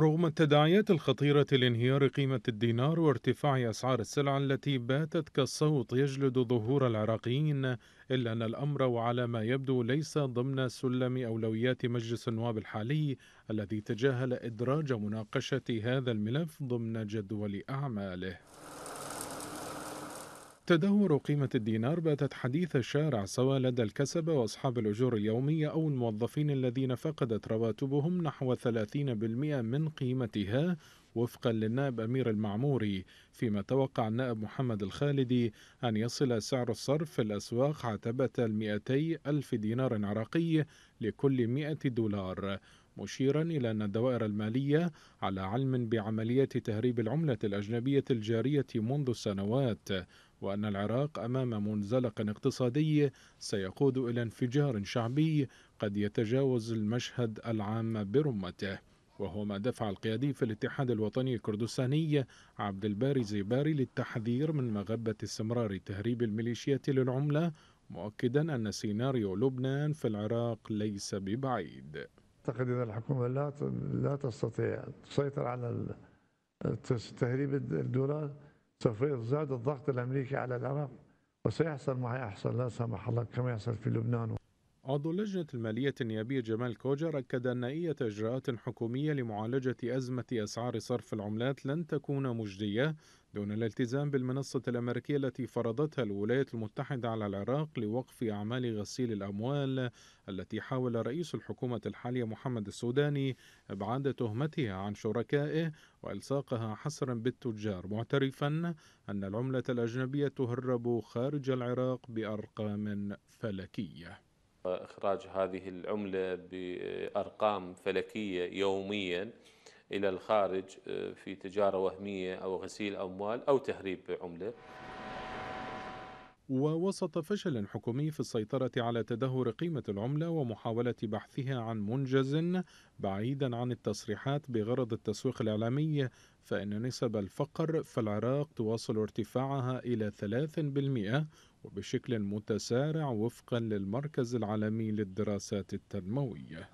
رغم التداعيات الخطيرة لانهيار قيمة الدينار وارتفاع أسعار السلع التي باتت كالصوت يجلد ظهور العراقيين إلا أن الأمر وعلى ما يبدو ليس ضمن سلم أولويات مجلس النواب الحالي الذي تجاهل إدراج مناقشة هذا الملف ضمن جدول أعماله تدهور قيمة الدينار باتت حديث الشارع سواء لدى الكسبة وأصحاب الأجور اليومية أو الموظفين الذين فقدت رواتبهم نحو 30% من قيمتها وفقا للنائب أمير المعموري فيما توقع النائب محمد الخالدي أن يصل سعر الصرف في الأسواق عتبة 200 ألف دينار عراقي لكل 100 دولار مشيرا إلى أن الدوائر المالية على علم بعملية تهريب العملة الأجنبية الجارية منذ سنوات وأن العراق أمام منزلق اقتصادي سيقود إلى انفجار شعبي قد يتجاوز المشهد العام برمته وهو ما دفع القيادي في الاتحاد الوطني الكردستاني عبد الباري زيباري للتحذير من مغبة استمرار تهريب الميليشيات للعملة مؤكدا أن سيناريو لبنان في العراق ليس ببعيد أعتقد أن الحكومة لا لا تستطيع تسيطر على تهريب الدولار سوف يزداد الضغط الامريكي على العراق وسيحصل ما يحصل لا سمح الله كما يحصل في لبنان عضو اللجنة المالية النيابية جمال كوجر أكد أن أي إجراءات حكومية لمعالجة أزمة أسعار صرف العملات لن تكون مجدية دون الالتزام بالمنصة الأمريكية التي فرضتها الولايات المتحدة على العراق لوقف أعمال غسيل الأموال التي حاول رئيس الحكومة الحالية محمد السوداني إبعاد تهمتها عن شركائه وإلصاقها حصرا بالتجار معترفا أن العملة الأجنبية تهرب خارج العراق بأرقام فلكية إخراج هذه العملة بأرقام فلكية يوميا إلى الخارج آه، في تجارة وهمية أو غسيل أموال أو تهريب عملة ووسط فشل حكومي في السيطرة على تدهور قيمة العملة ومحاولة بحثها عن منجز بعيدا عن التصريحات بغرض التسويق الإعلامي فإن نسب الفقر في العراق تواصل ارتفاعها إلى 3% وبشكل متسارع وفقا للمركز العالمي للدراسات التنمويه